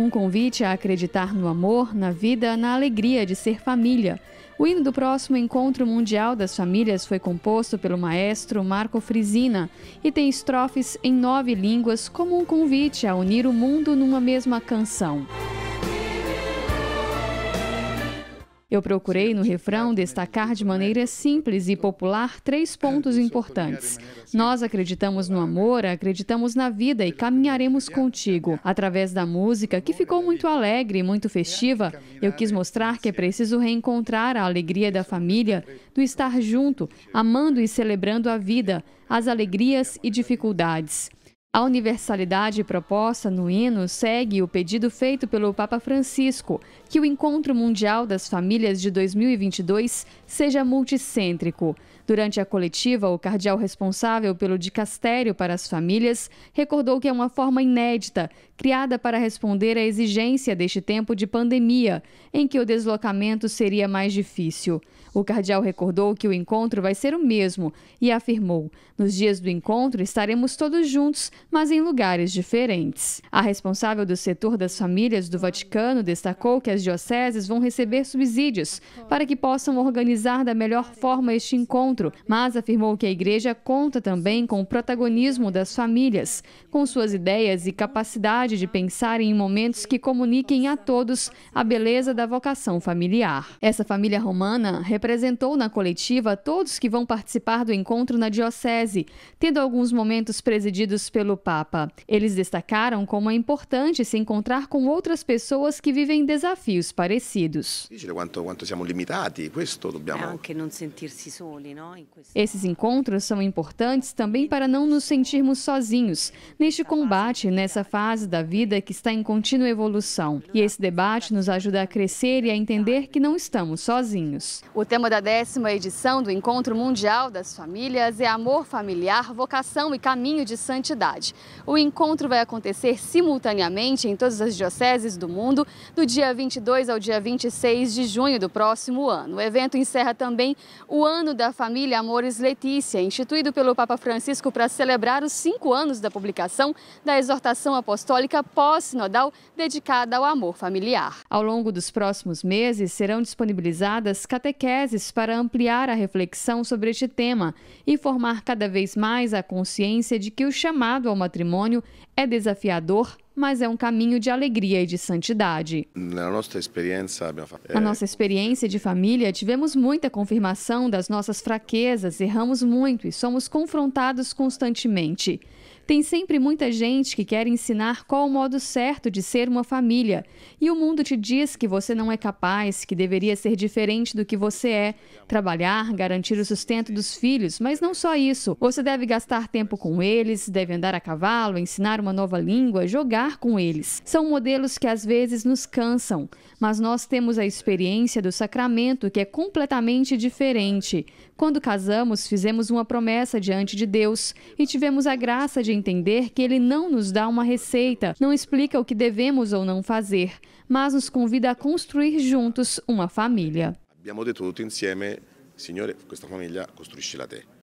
Um convite a acreditar no amor, na vida, na alegria de ser família. O hino do próximo Encontro Mundial das Famílias foi composto pelo maestro Marco Frisina e tem estrofes em nove línguas como um convite a unir o mundo numa mesma canção. Eu procurei no refrão destacar de maneira simples e popular três pontos importantes. Nós acreditamos no amor, acreditamos na vida e caminharemos contigo. Através da música, que ficou muito alegre e muito festiva, eu quis mostrar que é preciso reencontrar a alegria da família, do estar junto, amando e celebrando a vida, as alegrias e dificuldades. A universalidade proposta no hino segue o pedido feito pelo Papa Francisco, que o Encontro Mundial das Famílias de 2022 seja multicêntrico. Durante a coletiva, o cardeal responsável pelo dicastério para as famílias recordou que é uma forma inédita, criada para responder à exigência deste tempo de pandemia, em que o deslocamento seria mais difícil. O cardeal recordou que o encontro vai ser o mesmo e afirmou: Nos dias do encontro estaremos todos juntos mas em lugares diferentes. A responsável do setor das famílias do Vaticano destacou que as dioceses vão receber subsídios para que possam organizar da melhor forma este encontro, mas afirmou que a igreja conta também com o protagonismo das famílias, com suas ideias e capacidade de pensar em momentos que comuniquem a todos a beleza da vocação familiar. Essa família romana representou na coletiva todos que vão participar do encontro na diocese, tendo alguns momentos presididos pelo pelo Papa. Eles destacaram como é importante se encontrar com outras pessoas que vivem desafios parecidos. Esses encontros são importantes também para não nos sentirmos sozinhos neste combate, nessa fase da vida que está em contínua evolução. E esse debate nos ajuda a crescer e a entender que não estamos sozinhos. O tema da décima edição do Encontro Mundial das Famílias é Amor Familiar, Vocação e Caminho de Santidade cidade. O encontro vai acontecer simultaneamente em todas as dioceses do mundo, do dia 22 ao dia 26 de junho do próximo ano. O evento encerra também o Ano da Família Amores Letícia, instituído pelo Papa Francisco para celebrar os cinco anos da publicação da exortação apostólica pós-sinodal dedicada ao amor familiar. Ao longo dos próximos meses, serão disponibilizadas catequeses para ampliar a reflexão sobre este tema e formar cada vez mais a consciência de que o chamado ao matrimônio é desafiador, mas é um caminho de alegria e de santidade. Na nossa experiência, na é, nossa experiência de família, tivemos muita confirmação das nossas fraquezas, erramos muito e somos confrontados constantemente. Tem sempre muita gente que quer ensinar qual o modo certo de ser uma família. E o mundo te diz que você não é capaz, que deveria ser diferente do que você é. Trabalhar, garantir o sustento dos filhos, mas não só isso. Você deve gastar tempo com eles, deve andar a cavalo, ensinar uma nova língua, jogar com eles. São modelos que às vezes nos cansam, mas nós temos a experiência do sacramento que é completamente diferente. Quando casamos, fizemos uma promessa diante de Deus e tivemos a graça de entender que ele não nos dá uma receita, não explica o que devemos ou não fazer, mas nos convida a construir juntos uma família. Abbiamo detto tutti insieme, Signore, questa famiglia costruiscila te.